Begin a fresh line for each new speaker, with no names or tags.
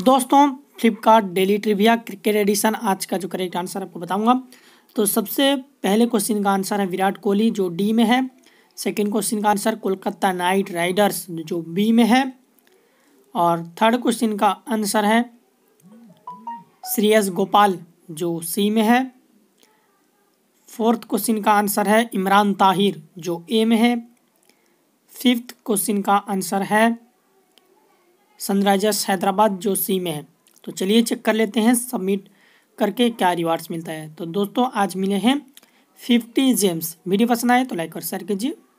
दोस्तों Flipkart daily trivia cricket edition आज का जो करेक्ट आंसर आपको बताऊंगा तो सबसे पहले क्वेश्चन का आंसर है विराट कोहली जो डी में है सेकेंड क्वेश्चन का आंसर कोलकाता नाइट राइडर्स जो बी में है और थर्ड क्वेश्चन का आंसर है श्रेयस गोपाल जो सी में है फोर्थ क्वेश्चन का आंसर है इमरान ताहिर जो ए में है फिफ्थ क्वेश्चन का आंसर है सनराइजर्स हैदराबाद जो सी में है तो चलिए चेक कर लेते हैं सबमिट करके क्या रिवार्ड्स मिलता है तो दोस्तों आज मिले हैं फिफ्टी जेम्स वीडियो पसंद आए तो लाइक और शेयर कीजिए